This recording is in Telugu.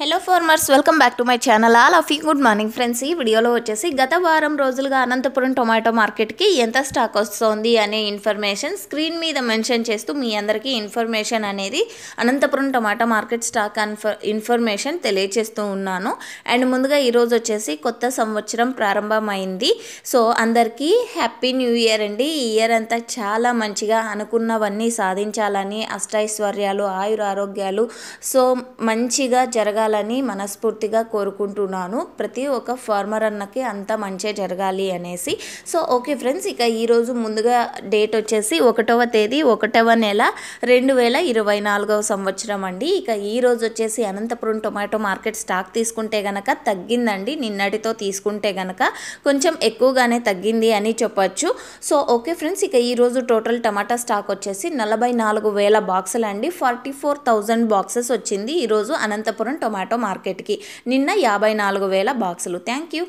hello farmers welcome back to my channel all of you good morning friends ఈ వీడియోలో వచ్చేసి గత వారం రోజులుగా అనంతపురం టొమాటో మార్కెట్కి ఎంత స్టాక్ వస్తుంది అనే ఇన్ఫర్మేషన్ స్క్రీన్ మీద మెన్షన్ చేస్తూ మీ అందరికీ ఇన్ఫర్మేషన్ అనేది Anantapuram tomato market stock information తెలియచేస్తూ ఉన్నాను అండ్ ముందుగా ఈరోజు వచ్చేసి కొత్త సంవత్సరం ప్రారంభమైంది సో అందరికీ హ్యాపీ న్యూ ఇయర్ అండి ఈ ఇయర్ అంతా చాలా మంచిగా అనుకున్నవన్నీ సాధించాలని అష్టైశ్వర్యాలు ఆరోగ్యాలు సో మంచిగా జరగాలి జరగాలని మనస్ఫూర్తిగా కోరుకుంటున్నాను ప్రతి ఒక్క ఫార్మర్ అన్నకి అంత మంచి జరగాలి అనేసి సో ఓకే ఫ్రెండ్స్ ఇక ఈరోజు ముందుగా డేట్ వచ్చేసి ఒకటవ తేదీ ఒకటవ నెల రెండు వేల ఇరవై నాలుగవ సంవత్సరం అండి ఇక ఈరోజు వచ్చేసి అనంతపురం టొమాటో మార్కెట్ స్టాక్ తీసుకుంటే గనక తగ్గిందండి నిన్నటితో తీసుకుంటే గనక కొంచెం ఎక్కువగానే తగ్గింది అని చెప్పచ్చు సో ఓకే ఫ్రెండ్స్ ఇక ఈరోజు టోటల్ టమాటా స్టాక్ వచ్చేసి నలభై నాలుగు వేల బాక్సులు అండి ఫార్టీ ఫోర్ థౌజండ్ బాక్సెస్ వచ్చింది ఈరోజు అనంతపురం టొమాటో టమాటో మార్కెట్కి నిన్న యాభై నాలుగు వేల బాక్సులు థ్యాంక్ యూ